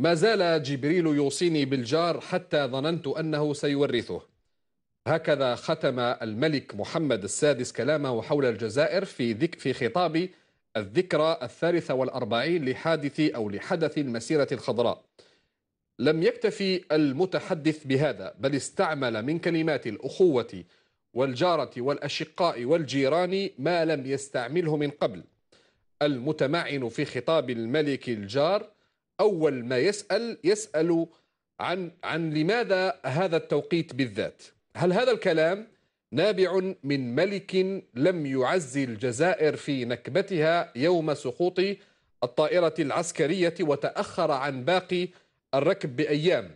ما زال جبريل يوصيني بالجار حتى ظننت انه سيورثه هكذا ختم الملك محمد السادس كلامه حول الجزائر في ذك في خطاب الذكرى الثالثة والأربعين لحادث أو لحدث المسيرة الخضراء لم يكتفي المتحدث بهذا بل استعمل من كلمات الأخوة والجارة والأشقاء والجيران ما لم يستعمله من قبل المتمعن في خطاب الملك الجار أول ما يسأل يسأل عن عن لماذا هذا التوقيت بالذات هل هذا الكلام نابع من ملك لم يعزي الجزائر في نكبتها يوم سقوط الطائرة العسكرية وتأخر عن باقي الركب بأيام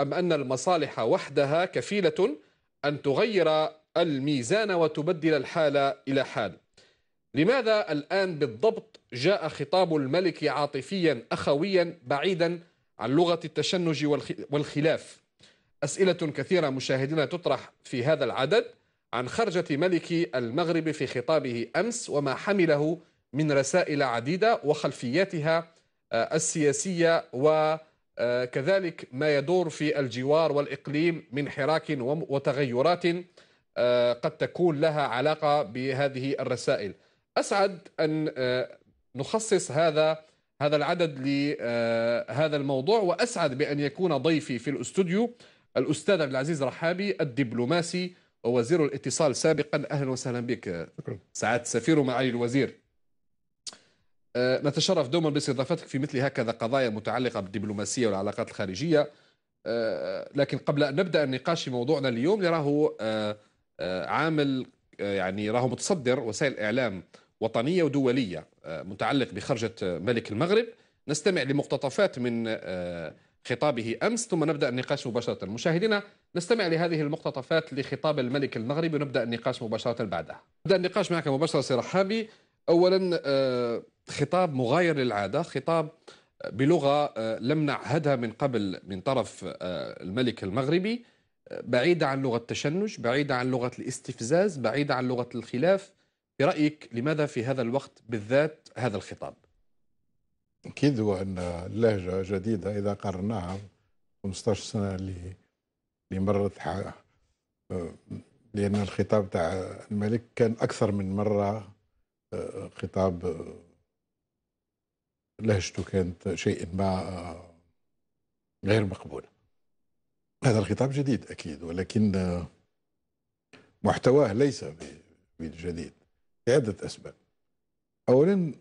أم أن المصالح وحدها كفيلة أن تغير الميزان وتبدل الحال إلى حال لماذا الآن بالضبط جاء خطاب الملك عاطفيا أخويا بعيدا عن لغة التشنج والخلاف أسئلة كثيرة مشاهدينا تطرح في هذا العدد عن خرجة ملك المغرب في خطابه أمس وما حمله من رسائل عديدة وخلفياتها آه، السياسية وكذلك آه، ما يدور في الجوار والإقليم من حراك وتغيرات آه، قد تكون لها علاقة بهذه الرسائل اسعد ان آه، نخصص هذا هذا العدد لهذا آه، الموضوع واسعد بان يكون ضيفي في الاستوديو الاستاذ عبد العزيز رحابي الدبلوماسي ووزير الاتصال سابقا اهلا وسهلا بك سعاده سفير معالي الوزير آه، نتشرف دوما باستضافتك في مثل هكذا قضايا متعلقه بالدبلوماسيه والعلاقات الخارجيه لكن قبل ان نبدا النقاش في موضوعنا اليوم اللي راهو عامل يعني راهو متصدر وسائل الاعلام وطنية ودولية آه، متعلق بخرجة آه، ملك المغرب نستمع لمقتطفات من آه، خطابه أمس ثم نبدأ النقاش مباشرة مشاهدينا نستمع لهذه المقتطفات لخطاب الملك المغربي ونبدأ النقاش مباشرة بعدها نبدأ النقاش معك مباشرة سي رحابي أولا خطاب مغاير للعادة خطاب بلغة لم نعهدها من قبل من طرف الملك المغربي بعيدة عن لغة التشنج بعيدة عن لغة الاستفزاز بعيدة عن لغة الخلاف برأيك لماذا في هذا الوقت بالذات هذا الخطاب؟ أكيد هو أن اللهجه جديدة إذا قرناها 15 سنة اللي اللي مرت لأن الخطاب تاع الملك كان أكثر من مرة آه، خطاب آه، لهجته كانت شيء ما آه، غير مقبولة هذا الخطاب جديد أكيد ولكن محتواه ليس بالجديد لعدة أسباب أولا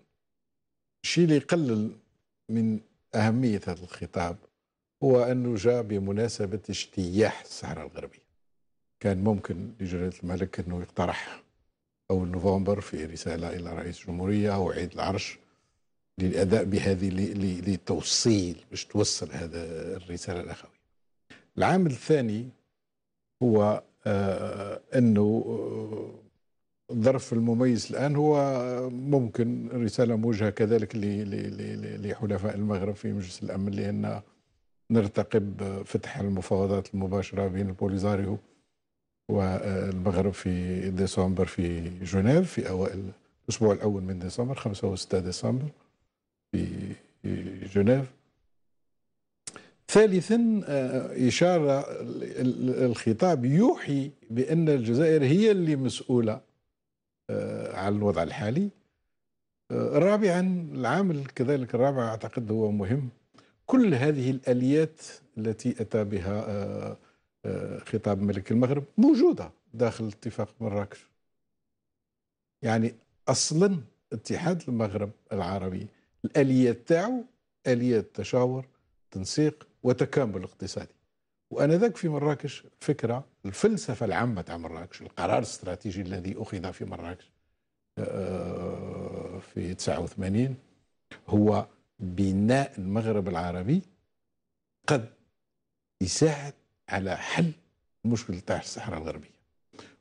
الشيء اللي يقلل من أهمية هذا الخطاب هو أنه جاء بمناسبة اجتياح الصحراء الغربية كان ممكن لجلالة الملك أنه يقترح أول نوفمبر في رسالة إلى رئيس الجمهورية أو عيد العرش للأداء بهذه لتوصيل باش توصل هذا الرسالة الأخوية العامل الثاني هو آه، أنه آه، الظرف المميز الآن هو ممكن رسالة موجهة كذلك لحلفاء المغرب في مجلس الأمن لأن نرتقب فتح المفاوضات المباشرة بين البوليزاريو والمغرب في ديسمبر في جنيف في أوائل الأسبوع الأول من ديسمبر 5 و 6 ديسمبر في جنيف ثالثا آه، إشارة الخطاب يوحي بأن الجزائر هي اللي مسؤولة آه، على الوضع الحالي آه، رابعا العامل كذلك الرابع أعتقد هو مهم كل هذه الآليات التي أتى بها آه، خطاب ملك المغرب موجودة داخل اتفاق مراكش يعني أصلا اتحاد المغرب العربي الآليات تاعو آليات تشاور تنسيق وتكامل اقتصادي وانذاك في مراكش فكره الفلسفه العامه تاع مراكش القرار الاستراتيجي الذي اخذ في مراكش آه، في 89 هو بناء المغرب العربي قد يساعد على حل مشكل تاع الصحراء الغربيه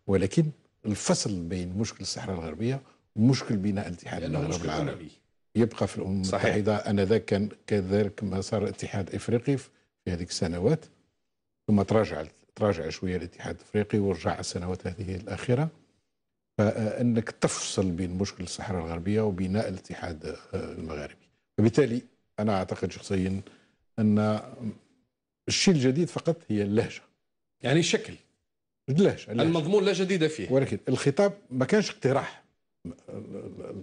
ولكن الفصل بين مشكل الصحراء الغربيه ومشكل بناء الاتحاد يعني المغرب العربي يبقى في الامم المتحده انذاك كان كذلك ما صار الاتحاد الافريقي في هذيك السنوات ثم تراجع تراجع شويه الاتحاد الافريقي ورجع السنوات هذه الاخيره فانك تفصل بين مشكل الصحراء الغربيه وبناء الاتحاد المغاربي فبالتالي انا اعتقد شخصيا ان الشيء الجديد فقط هي اللهجه يعني الشكل اللهجه, اللهجة. المضمون لا جديد فيه ولكن الخطاب ما كانش اقتراح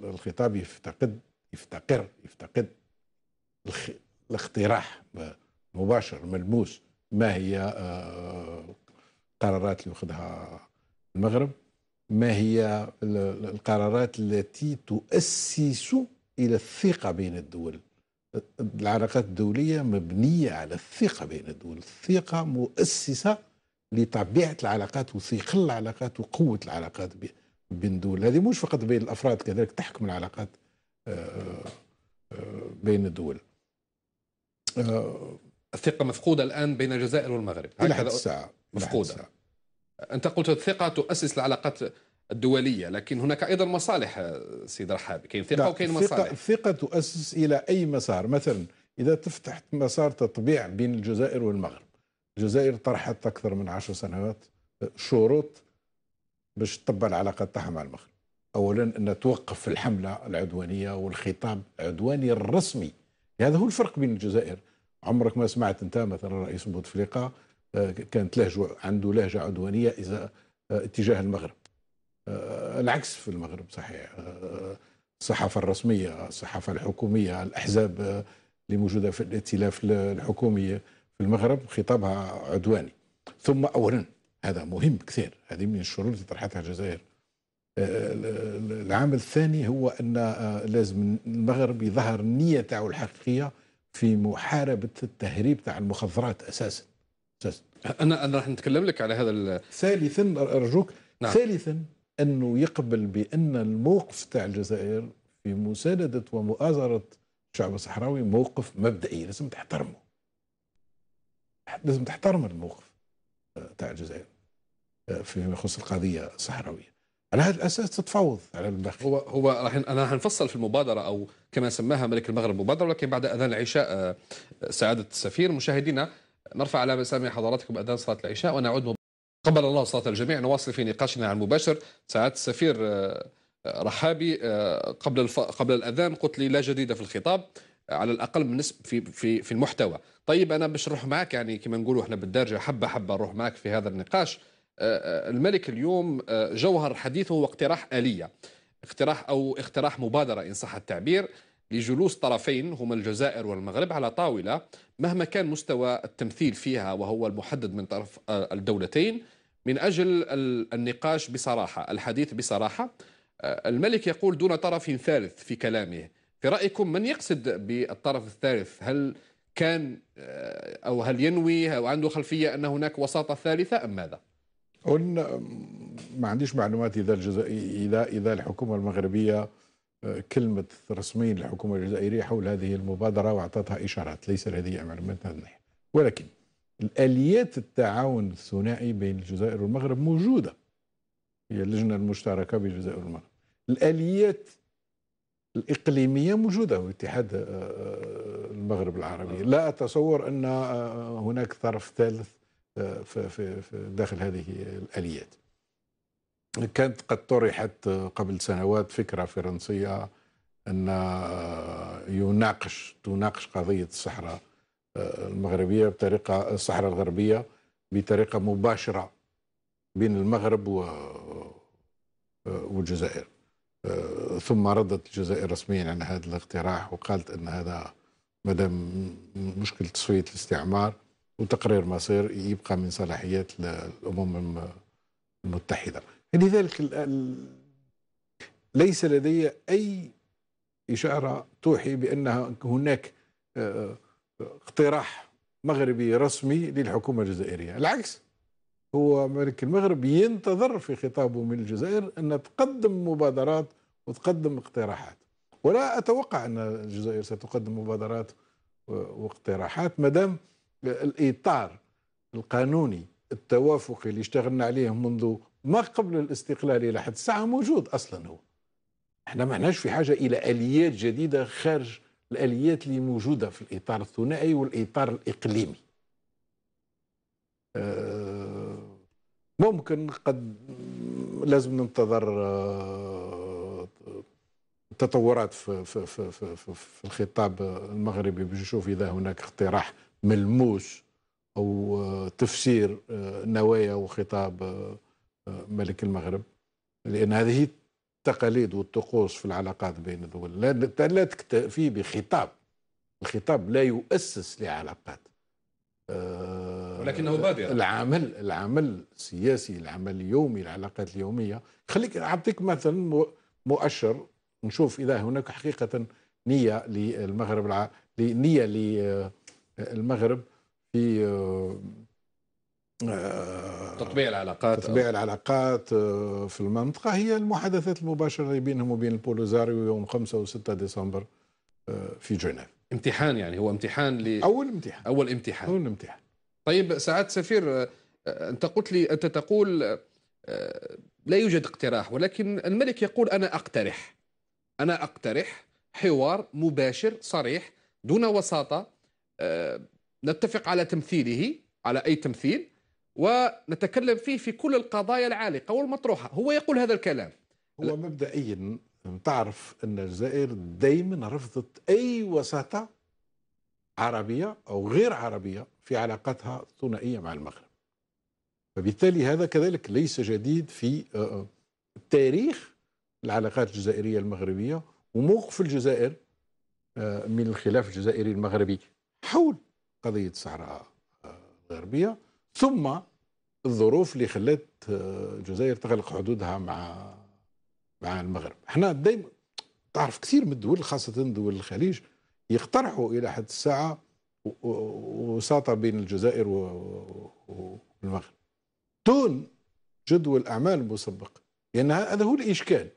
الخطاب يفتقد يفتقر يفتقد الاقتراح مباشر ملموس ما هي القرارات آه، اللي أخذها المغرب ما هي القرارات التي تؤسس الى الثقه بين الدول العلاقات الدوليه مبنيه على الثقه بين الدول الثقه مؤسسه لطبيعه العلاقات وثقل العلاقات وقوه العلاقات بين الدول هذه مش فقط بين الافراد كذلك تحكم العلاقات آه، آه، بين الدول الثقه مفقوده الان بين الجزائر والمغرب الى حد الساعه مفقوده الساعة. انت قلت الثقه تؤسس العلاقات الدوليه لكن هناك ايضا مصالح سيد رحابي كاين ثقه وكاين مصالح الثقه تؤسس الى اي مسار مثلا اذا تفتحت مسار تطبيع بين الجزائر والمغرب الجزائر طرحت اكثر من عشر سنوات شروط باش تطبع العلاقات تاعها مع المغرب اولا ان توقف الحمله العدوانيه والخطاب العدواني الرسمي هذا هو الفرق بين الجزائر عمرك ما سمعت انت مثلا رئيس بوتفليقه آه، كانت لهجه عنده لهجه عدوانيه اذا آه، اتجاه المغرب آه، العكس في المغرب صحيح الصحافه الرسميه الصحافه الحكوميه الاحزاب اللي موجوده في الائتلاف الحكومي في المغرب خطابها عدواني ثم اولا هذا مهم كثير هذه من الشروط اللي طرحتها الجزائر العامل الثاني هو ان لازم المغرب يظهر النيه تاعو الحقيقيه في محاربه التهريب تاع المخدرات اساسا اساسا انا انا راح نتكلم لك على هذا ثالثا ارجوك نعم. ثالثا انه يقبل بان الموقف تاع الجزائر في مسانده ومؤازره الشعب الصحراوي موقف مبدئي لازم تحترمه لازم تحترم الموقف آه، تاع الجزائر آه، فيما يخص القضيه الصحراويه على هذا الاساس تتفاوض على المباخر هو هو راح انا هنفصل في المبادره او كما سماها ملك المغرب مبادره ولكن بعد اذان العشاء آه، سعاده السفير مشاهدينا نرفع على مسامع حضراتكم اذان صلاه العشاء ونعود قبل الله صلاه الجميع نواصل في نقاشنا عن مباشر سعاده السفير آه، آه، رحابي قبل الف... قبل الاذان قلت لي لا جديده في الخطاب على الاقل بالنسبه في في في المحتوى طيب انا باش نروح معك يعني كما نقولوا احنا بالدارجه حبه حبه نروح معك في هذا النقاش آه، آه، الملك اليوم آه، جوهر حديثه هو اقتراح آلية اقتراح أو اقتراح مبادرة إن صح التعبير لجلوس طرفين هما الجزائر والمغرب على طاولة مهما كان مستوى التمثيل فيها وهو المحدد من طرف الدولتين من أجل النقاش بصراحة الحديث بصراحة الملك يقول دون طرف ثالث في كلامه في رأيكم من يقصد بالطرف الثالث هل كان أو هل ينوي أو عنده خلفية أن هناك وساطة ثالثة أم ماذا؟ قلنا ما عنديش معلومات اذا الجزائر اذا اذا الحكومه المغربيه آه، كلمه رسميا الحكومه الجزائريه حول هذه المبادره واعطتها اشارات ليس لدي معلومات هذه ولكن الاليات التعاون الثنائي بين الجزائر والمغرب موجوده هي اللجنه المشتركه بين الجزائر والمغرب الاليات الإقليمية موجودة واتحاد آه، آه، المغرب العربي لا أتصور أن هناك طرف ثالث في داخل هذه الآليات كانت قد طرحت قبل سنوات فكرة فرنسية أن آه، يناقش تناقش قضية الصحراء آه، المغربية بطريقة الصحراء الغربية بطريقة مباشرة بين المغرب آه، والجزائر ثم ردت الجزائر رسميا عن هذا الاقتراح وقالت أن هذا مدام مشكل تصفية الاستعمار وتقرير مصير يبقى من صلاحيات الامم المتحده لذلك ليس لدي اي اشاره توحي بان هناك آه، اقتراح مغربي رسمي للحكومه الجزائريه العكس هو ملك المغرب ينتظر في خطابه من الجزائر ان تقدم مبادرات وتقدم اقتراحات ولا اتوقع ان الجزائر ستقدم مبادرات واقتراحات ما دام الإطار القانوني التوافقي اللي اشتغلنا عليه منذ ما قبل الاستقلال إلى حد الساعة موجود أصلا هو احنا ما في حاجة إلى آليات جديدة خارج الآليات اللي موجودة في الإطار الثنائي والإطار الإقليمي آه، ممكن قد لازم ننتظر آه، تطورات في, في, في, في, في الخطاب المغربي باش نشوف اذا هناك اقتراح ملموس أو آه، تفسير آه، نوايا وخطاب آه، ملك المغرب لأن هذه التقاليد والطقوس في العلاقات بين الدول لا تكتفي بخطاب الخطاب لا يؤسس لعلاقات ولكنه بادئ العمل العمل السياسي العمل اليومي العلاقات اليوميه خليك اعطيك مثلا مؤشر نشوف اذا هناك حقيقه نيه للمغرب الع... نيه المغرب في آه، تطبيع العلاقات تطبيع أو. العلاقات آه، في المنطقة هي المحادثات المباشرة بينهم وبين البوليزاريو يوم 5 و6 ديسمبر آه، في جنيف امتحان يعني هو امتحان ل أول امتحان أول امتحان أول امتحان طيب سعاد سفير أنت قلت لي أنت تقول لا يوجد اقتراح ولكن الملك يقول أنا أقترح أنا أقترح حوار مباشر صريح دون وساطة آه، نتفق على تمثيله على أي تمثيل ونتكلم فيه في كل القضايا العالقة والمطروحة هو يقول هذا الكلام هو مبدئيا تعرف أن الجزائر دايما رفضت أي وساطة عربية أو غير عربية في علاقاتها الثنائية مع المغرب فبالتالي هذا كذلك ليس جديد في آه، آه، تاريخ العلاقات الجزائرية المغربية وموقف الجزائر من الخلاف الجزائري المغربي حول قضية الصحراء الغربية آه، ثم الظروف اللي خلت آه، الجزائر تغلق حدودها مع مع المغرب احنا دايما تعرف كثير من الدول خاصة دول الخليج يقترحوا إلى حد الساعة وساطة بين الجزائر والمغرب دون جدول أعمال مسبق لأن يعني هذا هو الإشكال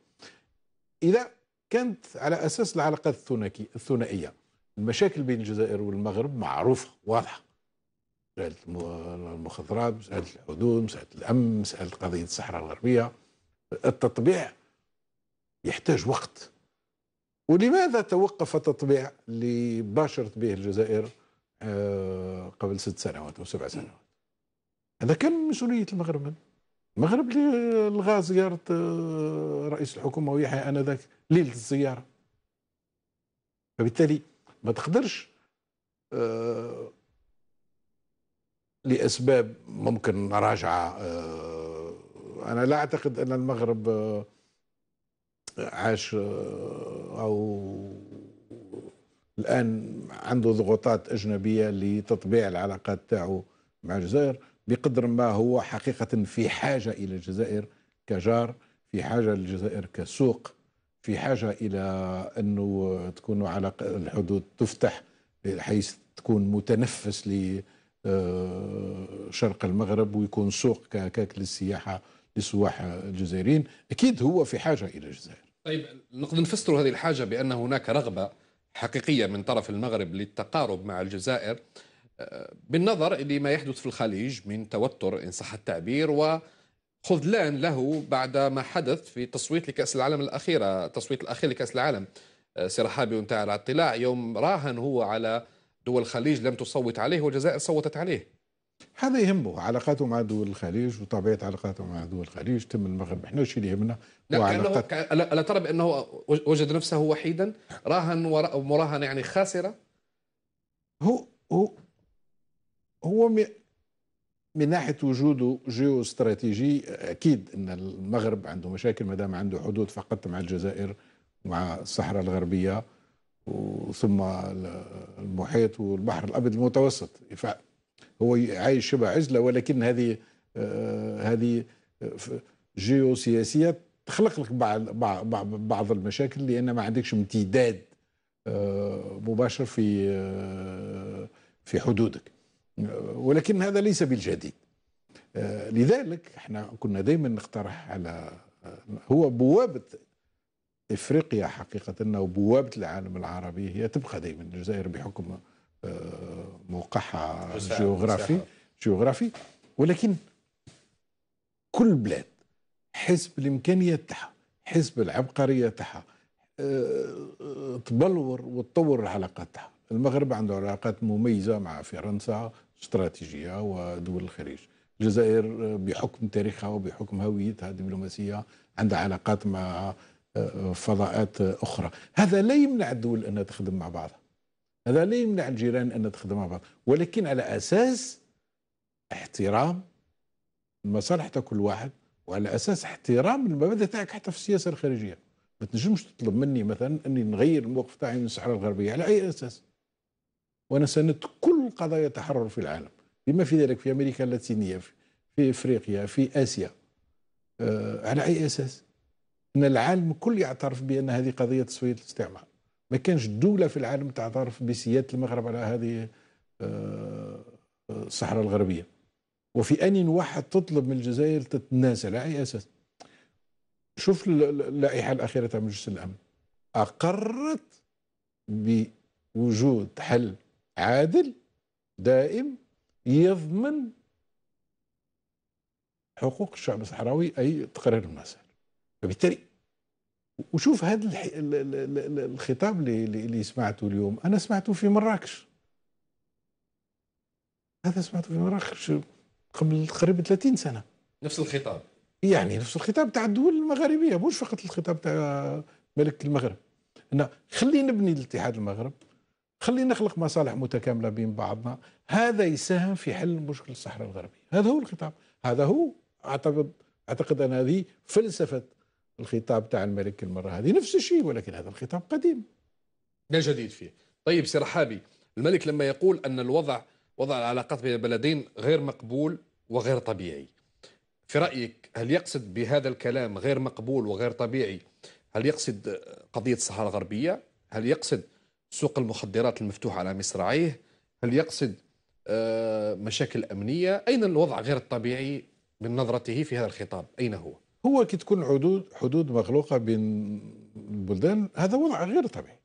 إذا كانت على أساس العلاقات الثنائية المشاكل بين الجزائر والمغرب معروفه واضحه مسألة المخدرات مسألة الحدود مسألة الأمن مسألة قضية الصحراء الغربية التطبيع يحتاج وقت ولماذا توقف التطبيع اللي باشرت به الجزائر آه، قبل ست سنوات أو سبع سنوات هذا كان من مسؤولية المغرب من. المغرب اللي لغى زيارة آه، رئيس الحكومة ويحيى آنذاك ليلة الزيارة فبالتالي ما تقدرش آه، لاسباب ممكن راجعه آه، انا لا اعتقد ان المغرب آه، عاش او الان عنده ضغوطات اجنبيه لتطبيع العلاقات تاعو مع الجزائر بقدر ما هو حقيقه في حاجه الى الجزائر كجار في حاجه للجزائر كسوق في حاجه الى انه تكون على الحدود تفتح بحيث تكون متنفس لشرق آه، المغرب ويكون سوق كهكاك للسياحه لسواح الجزائريين اكيد هو في حاجه الى الجزائر طيب نقدر نفسر هذه الحاجه بان هناك رغبه حقيقيه من طرف المغرب للتقارب مع الجزائر آه، بالنظر لما يحدث في الخليج من توتر ان صح التعبير و خذلان له بعد ما حدث في تصويت لكأس العالم الأخيرة التصويت الأخير لكأس العالم آه، سرحابي حابي وانتهى على اطلاع يوم راهن هو على دول الخليج لم تصوت عليه والجزائر صوتت عليه هذا يهمه علاقاته مع دول الخليج وطبيعه علاقاته مع دول الخليج تم المغرب احنا شيء اللي يهمنا وعلاقات الا ترى بانه وجد نفسه وحيدا راهن ومراهن يعني خاسره هو هو هو من ناحيه وجوده جيو استراتيجي اكيد ان المغرب عنده مشاكل ما دام عنده حدود فقط مع الجزائر مع الصحراء الغربيه وثم المحيط والبحر الابيض المتوسط هو عايش شبه عزله ولكن هذه آه، هذه جيو آه، سياسيه تخلق لك بعض بعض المشاكل لان ما عندكش امتداد آه، مباشر في في حدودك ولكن هذا ليس بالجديد آه، لذلك احنا كنا دائما نقترح على آه، هو بوابة افريقيا حقيقة انه بوابة العالم العربي هي تبقى دائما الجزائر بحكم آه، موقعها الجغرافي جيوغرافي ولكن كل بلاد حسب الامكانيات تاعها حسب العبقريه تاعها تبلور وتطور العلاقات تاعها المغرب عنده علاقات مميزه مع فرنسا استراتيجيه ودول الخليج الجزائر بحكم تاريخها وبحكم هويتها الدبلوماسيه عندها علاقات مع آه، فضاءات اخرى هذا لا يمنع الدول انها تخدم مع بعضها هذا لا يمنع الجيران انها تخدم مع بعض ولكن على اساس احترام المصالح تاع كل واحد وعلى اساس احترام المبادئ تاعك حتى في السياسه الخارجيه ما تنجمش تطلب مني مثلا اني نغير الموقف تاعي من الصحراء الغربيه على اي اساس وانا سندت كل قضايا تحرر في العالم بما في ذلك في أمريكا اللاتينية في إفريقيا في آسيا أه على أي أساس أن العالم الكل يعترف بأن هذه قضية تسوية الاستعمار ما كانش دولة في العالم تعترف بسيادة المغرب على هذه أه, آه، الصحراء الغربية وفي آن واحد تطلب من الجزائر تتنازل على أي أساس شوف اللائحة الأخيرة تاع مجلس الأمن أقرت بوجود حل عادل دائم يضمن حقوق الشعب الصحراوي اي تقرير المسار فبالتالي وشوف هذا الخطاب اللي سمعته اليوم انا سمعته في مراكش هذا سمعته في مراكش قبل قريب 30 سنه نفس الخطاب يعني نفس الخطاب تاع الدول المغاربيه مش فقط الخطاب تاع ملك المغرب انه خلينا نبني الاتحاد المغرب خلينا نخلق مصالح متكامله بين بعضنا هذا يساهم في حل مشكل الصحراء الغربيه هذا هو الخطاب هذا هو اعتقد اعتقد ان هذه فلسفه الخطاب تاع الملك المره هذه نفس الشيء ولكن هذا الخطاب قديم لا جديد فيه طيب سي رحابي الملك لما يقول ان الوضع وضع العلاقات بين البلدين غير مقبول وغير طبيعي في رايك هل يقصد بهذا الكلام غير مقبول وغير طبيعي هل يقصد قضيه الصحراء الغربيه هل يقصد سوق المخدرات المفتوح على مصراعيه هل يقصد آه، مشاكل أمنية أين الوضع غير الطبيعي من نظرته في هذا الخطاب أين هو؟ هو كي تكون حدود حدود مغلوقة بين البلدان هذا وضع غير طبيعي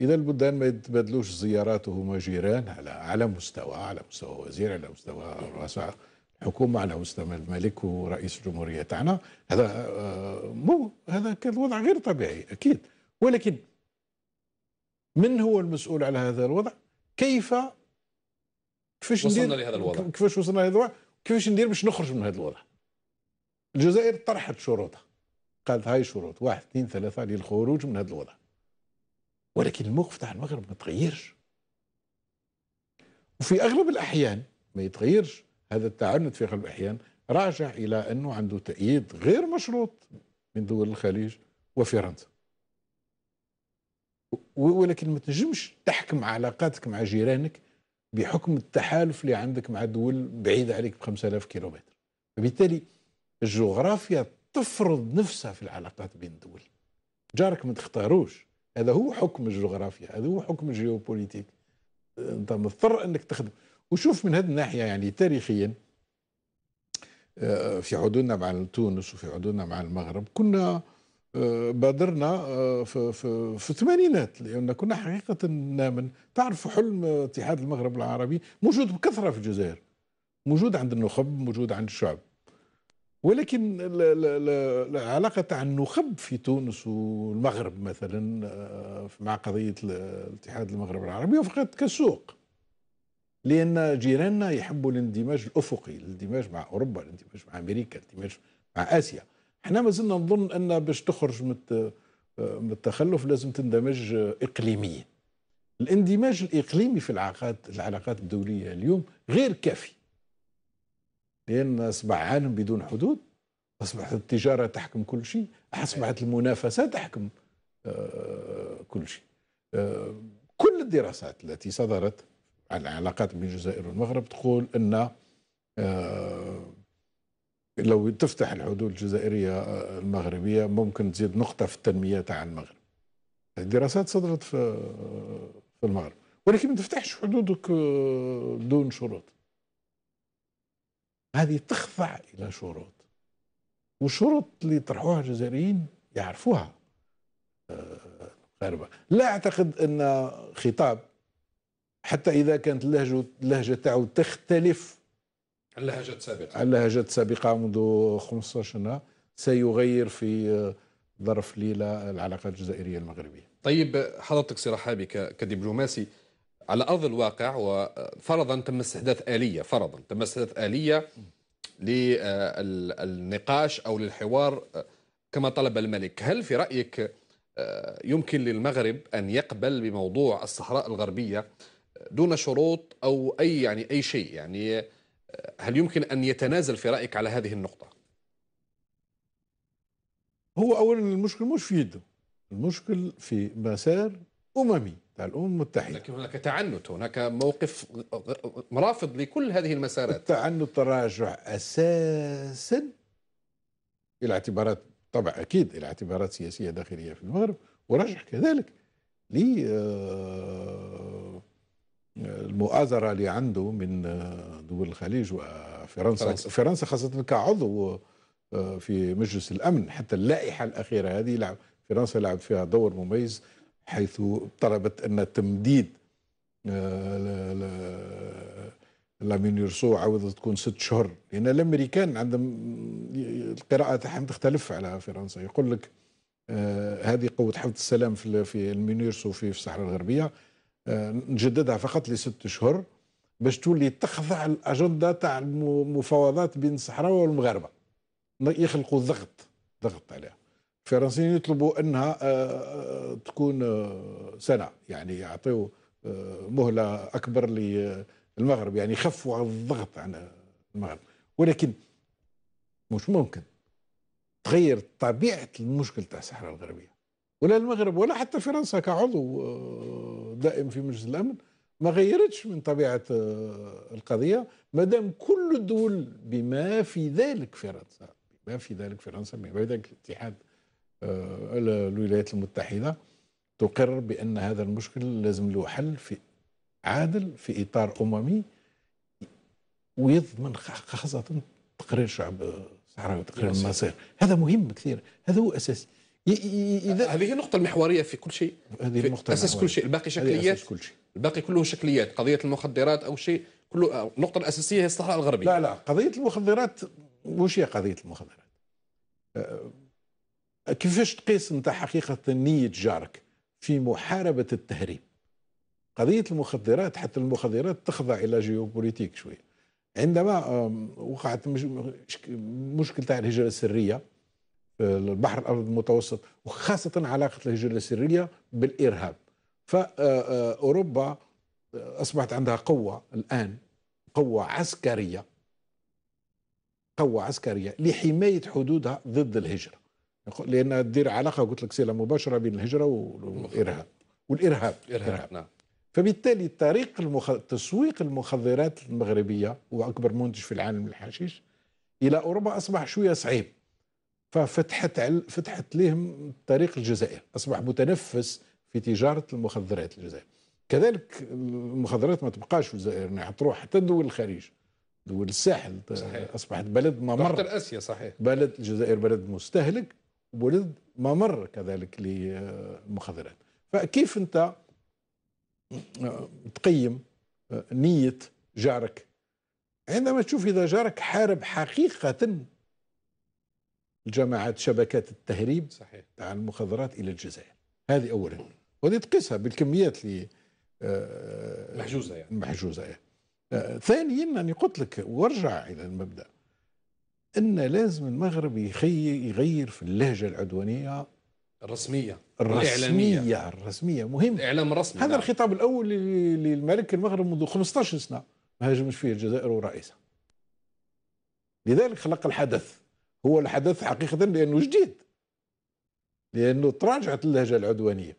إذا البلدان ما يتبادلوش زياراتهما جيران على على مستوى على مستوى وزير على مستوى رؤساء الحكومة على مستوى الملك ورئيس الجمهورية تاعنا هذا آه، مو هذا كان وضع غير طبيعي أكيد ولكن من هو المسؤول على هذا الوضع كيف كيفاش وصلنا لهذا الوضع كيفاش وصلنا لهذا الوضع كيفاش ندير باش نخرج من هذا الوضع الجزائر طرحت شروطها قالت هاي شروط واحد اثنين ثلاثة للخروج من هذا الوضع ولكن الموقف تاع المغرب ما تغيرش وفي أغلب الأحيان ما يتغيرش هذا التعنت في أغلب الأحيان راجع إلى أنه عنده تأييد غير مشروط من دول الخليج وفرنسا ولكن ما تنجمش تحكم علاقاتك مع جيرانك بحكم التحالف اللي عندك مع دول بعيدة عليك ب 5000 كيلومتر فبالتالي الجغرافيا تفرض نفسها في العلاقات بين الدول جارك ما تختاروش هذا هو حكم الجغرافيا هذا هو حكم الجيوبوليتيك انت مضطر انك تخدم وشوف من هذه الناحيه يعني تاريخيا آه، في حدودنا مع تونس وفي حدودنا مع المغرب كنا بادرنا آه، في, في, في الثمانينات لأن كنا حقيقة نامن تعرف حلم اتحاد المغرب العربي موجود بكثرة في الجزائر موجود عند النخب موجود عند الشعب ولكن العلاقة تاع النخب في تونس والمغرب مثلا آه، مع قضية الاتحاد المغرب العربي وفقت كسوق لأن جيراننا يحبوا الاندماج الأفقي الاندماج مع أوروبا الاندماج مع أمريكا الاندماج مع آسيا احنا ما زلنا نظن ان باش تخرج من التخلف لازم تندمج اقليميا الاندماج الاقليمي في العلاقات العلاقات الدوليه اليوم غير كافي لان اصبح عالم بدون حدود اصبحت التجاره تحكم كل شيء اصبحت المنافسه تحكم آه، كل شيء آه، كل الدراسات التي صدرت عن العلاقات بين الجزائر والمغرب تقول ان آه، لو تفتح الحدود الجزائرية آه، المغربية ممكن تزيد نقطة في التنمية تاع المغرب الدراسات صدرت في آه، في المغرب ولكن ما تفتحش حدودك آه، دون شروط هذه تخضع إلى شروط والشروط اللي طرحوها الجزائريين يعرفوها المغاربة لا أعتقد أن خطاب حتى إذا كانت اللهجة اللهجة تاعو تختلف اللهجات سابقة اللهجات سابقة منذ 15 سنة سيغير في ظرف ليلة العلاقات الجزائرية المغربية طيب حضرتك سي رحابي كدبلوماسي على أرض الواقع وفرضا تم استحداث آلية فرضا تم استحداث آلية للنقاش آه، أو للحوار آه، كما طلب الملك هل في رأيك آه، يمكن للمغرب أن يقبل بموضوع الصحراء الغربية دون شروط أو أي يعني أي شيء يعني هل يمكن أن يتنازل في رأيك على هذه النقطة؟ هو أولا المشكل مش في يده المشكل في مسار أممي تاع الأمم المتحدة لكن هناك تعنت هناك موقف مرافض لكل هذه المسارات التعنت تراجع أساسا إلى اعتبارات طبعا أكيد إلى اعتبارات سياسية داخلية في المغرب ورجح كذلك لي آه، المؤازرة اللي عنده من آه، دول الخليج وفرنسا فرنسا. خاصة كعضو آه، في مجلس الأمن حتى اللائحة الأخيرة هذه لعب فرنسا لعبت فيها دور مميز حيث طلبت أن تمديد آه، لامين يرسو عاوزة تكون ست شهور لأن الأمريكان عندهم القراءة تاعهم تختلف على فرنسا يقول لك آه، هذه قوة حفظ السلام في المينيرسو في الصحراء الغربية نجددها فقط لست شهور باش تولي تخضع الاجنده تاع المفاوضات بين الصحراء والمغاربه يخلقوا ضغط ضغط عليها الفرنسيين يطلبوا انها آه، آه، تكون آه، سنه يعني يعطيوا مهله اكبر للمغرب يعني يخفوا الضغط على المغرب ولكن مش ممكن تغير طبيعه المشكل تاع الصحراء الغربيه ولا المغرب ولا حتى فرنسا كعضو دائم في مجلس الامن ما غيرتش من طبيعه آه، القضيه ما دام كل الدول بما في ذلك فرنسا بما في ذلك فرنسا بما في ذلك الاتحاد آه، الولايات المتحده تقر بان هذا المشكل لازم له حل في عادل في اطار اممي ويضمن خاصه تقرير شعب الصحراوي وتقرير المصير هذا مهم كثير هذا هو اساسي إذا هذه هي النقطة المحورية في كل شيء هذه النقطة أساس كل شيء الباقي شكليات أساس كل شيء الباقي كله شكليات قضية المخدرات أو شيء كله النقطة الأساسية هي الصحراء الغربية لا لا قضية المخدرات وش هي قضية المخدرات أه، كيفاش تقيس أنت حقيقة نية جارك في محاربة التهريب قضية المخدرات حتى المخدرات تخضع إلى جيوبوليتيك شوية عندما وقعت مشكل تاع الهجرة السرية البحر الابيض المتوسط وخاصه علاقه الهجره السريه بالارهاب فاوروبا آه، اصبحت عندها قوه الان قوه عسكريه قوه عسكريه لحمايه حدودها ضد الهجره لانها تدير علاقه قلت لك صله مباشره بين الهجره والارهاب والارهاب الارهاب نعم فبالتالي طريق المخ... تسويق المخدرات المغربيه واكبر منتج في العالم الحشيش الى اوروبا اصبح شويه صعيب ففتحت عل... فتحت لهم طريق الجزائر اصبح متنفس في تجاره المخدرات الجزائر كذلك المخدرات ما تبقاش في الجزائر يعني تروح حتى دول الخليج دول الساحل صحيح. اصبحت بلد ممر اسيا صحيح بلد الجزائر بلد مستهلك وبلد ممر كذلك للمخدرات فكيف انت تقيم نيه جارك عندما تشوف اذا جارك حارب حقيقه جماعات شبكات التهريب صحيح عن المخدرات الى الجزائر هذه اولا وهذه تقيسها بالكميات اللي آه، محجوزه يعني محجوزه يعني. ثانيا انا قلت لك وارجع الى المبدا ان لازم المغرب يغير في اللهجه العدوانيه الرسميه الرسميه الإعلامية. الرسميه مهم الاعلام الرسمي هذا نعم. الخطاب الاول للملك المغرب منذ 15 سنه ما هاجمش فيه الجزائر ورئيسها لذلك خلق الحدث هو الحدث حقيقة لأنه جديد لأنه تراجعت اللهجة العدوانية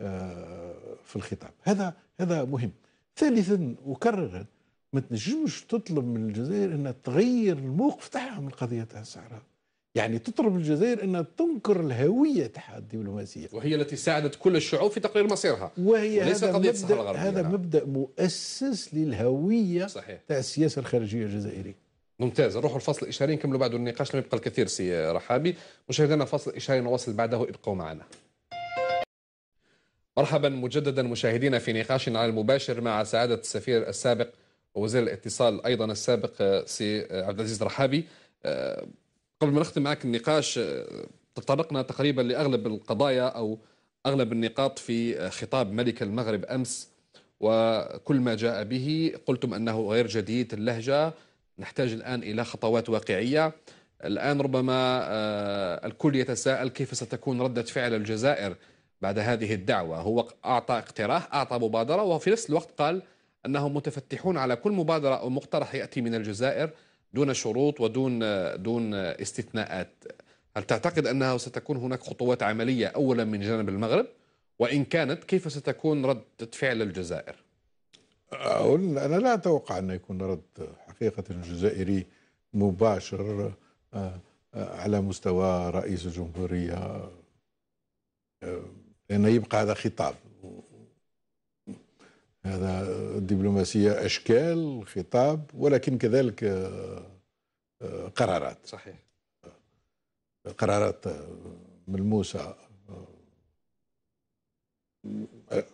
آه، في الخطاب هذا هذا مهم ثالثا وكررا ما تنجمش تطلب من الجزائر انها تغير الموقف تاعها من قضيه تاع الصحراء يعني تطلب الجزائر انها تنكر الهويه تاعها الدبلوماسيه وهي التي ساعدت كل الشعوب في تقرير مصيرها وهي وليس هذا قضيه مبدأ هذا مبدا مؤسس للهويه صحيح. تاع السياسه الخارجيه الجزائريه ممتاز نروحوا الفصل الاشهاري نكملوا بعده النقاش لم يبقى الكثير سي رحابي مشاهدينا فصل الاشهاري نواصل بعده ابقوا معنا مرحبا مجددا مشاهدينا في نقاشنا على المباشر مع سعادة السفير السابق ووزير الاتصال أيضا السابق آه، سي آه، عبد العزيز رحابي آه، قبل ما نختم معك النقاش تطرقنا تقريبا لأغلب القضايا أو أغلب النقاط في خطاب ملك المغرب أمس وكل ما جاء به قلتم أنه غير جديد اللهجة نحتاج الآن إلى خطوات واقعية الآن ربما آه، الكل يتساءل كيف ستكون ردة فعل الجزائر بعد هذه الدعوة هو أعطى اقتراح أعطى مبادرة وفي نفس الوقت قال أنهم متفتحون على كل مبادرة أو مقترح يأتي من الجزائر دون شروط ودون آه، دون استثناءات هل تعتقد أنها ستكون هناك خطوات عملية أولا من جانب المغرب وإن كانت كيف ستكون ردة فعل الجزائر أقول أنا لا أتوقع أن يكون رد حقيقة الجزائري مباشر آه، آه، على مستوى رئيس الجمهورية آه، لأنه يبقى هذا خطاب هذا الدبلوماسية أشكال خطاب ولكن كذلك قرارات صحيح قرارات ملموسة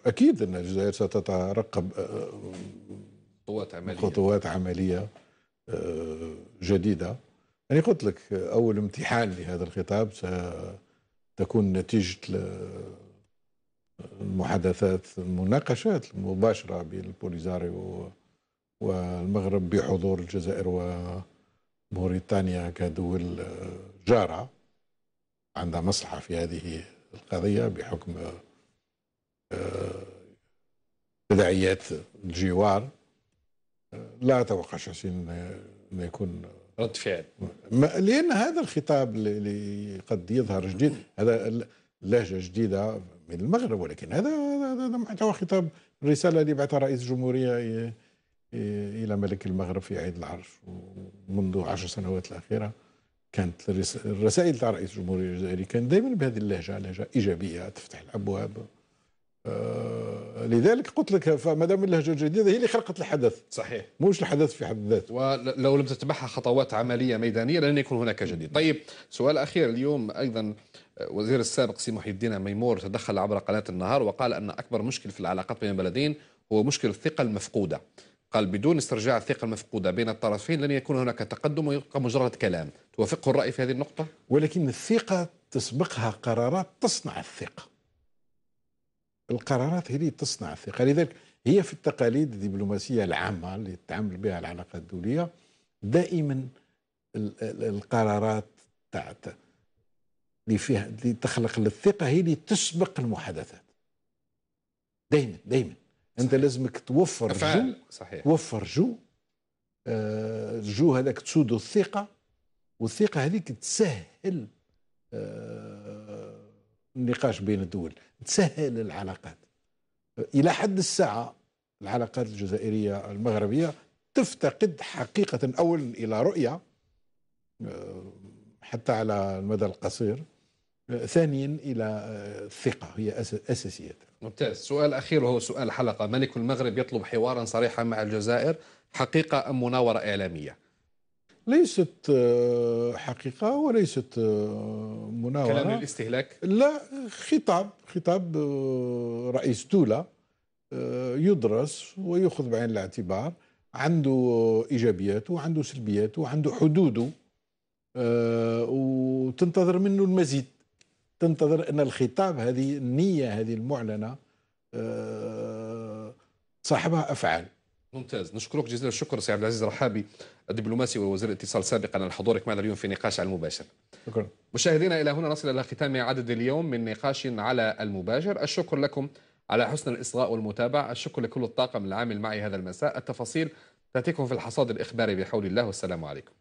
أكيد أن الجزائر ستترقب خطوات عمليه خطوات عمليه آه، جديده يعني قلت لك اول امتحان لهذا الخطاب ستكون نتيجه المحادثات المناقشات المباشره بين البوليزاريو والمغرب بحضور الجزائر وموريتانيا كدول جاره عندها مصلحه في هذه القضيه بحكم آه، تداعيات الجوار لا اتوقع شاسين انه يكون رد فعل لان هذا الخطاب اللي قد يظهر جديد هذا لهجه جديده من المغرب ولكن هذا هذا محتوى خطاب الرساله اللي بعثها رئيس الجمهوريه الى ملك المغرب في عيد العرش منذ عشر سنوات الاخيره كانت الرسائل تاع رئيس الجمهوريه الجزائري كان دائما بهذه اللهجه لهجه ايجابيه تفتح الابواب آه، لذلك قلت لك فما دام اللهجه الجديده هي اللي خلقت الحدث صحيح مش الحدث في حد ذاته ولو لم تتبعها خطوات عمليه ميدانيه لن يكون هناك جديد طيب سؤال اخير اليوم ايضا آه، وزير السابق سي محي الدين ميمور تدخل عبر قناه النهار وقال ان اكبر مشكل في العلاقات بين البلدين هو مشكل الثقه المفقوده قال بدون استرجاع الثقه المفقوده بين الطرفين لن يكون هناك تقدم ويبقى مجرد كلام توافقه الراي في هذه النقطه ولكن الثقه تسبقها قرارات تصنع الثقه القرارات هي اللي تصنع الثقه لذلك هي في التقاليد الدبلوماسيه العامه اللي تتعامل بها العلاقات الدوليه دائما القرارات تاعت اللي فيها اللي تخلق الثقه هي اللي تسبق المحادثات دائما دائما انت لازمك توفر جو صحيح توفر جو الجو آه، جو هذاك تسود الثقه والثقه هذيك تسهل آه، النقاش بين الدول تسهل العلاقات إلى حد الساعة العلاقات الجزائرية المغربية تفتقد حقيقة أولا إلى رؤية آه، حتى على المدى القصير آه، ثانيا الى الثقه آه، هي اساسيه ممتاز سؤال اخير وهو سؤال حلقه ملك المغرب يطلب حوارا صريحا مع الجزائر حقيقه ام مناوره اعلاميه ليست آه، حقيقة وليست آه، مناورة كلام الاستهلاك لا خطاب خطاب آه، رئيس دولة يدرس ويأخذ بعين الاعتبار عنده إيجابياته وعنده سلبياته وعنده حدوده وتنتظر منه المزيد تنتظر أن الخطاب هذه النية هذه المعلنة صاحبها أفعال ممتاز نشكرك جزيل الشكر سي عبد العزيز رحابي الدبلوماسي ووزير الاتصال سابقا على حضورك معنا اليوم في نقاش على المباشر شكرا مشاهدينا الى هنا نصل الى ختام عدد اليوم من نقاش على المباشر الشكر لكم على حسن الاصغاء والمتابعه الشكر لكل الطاقم العامل معي هذا المساء التفاصيل تاتيكم في الحصاد الاخباري بحول الله والسلام عليكم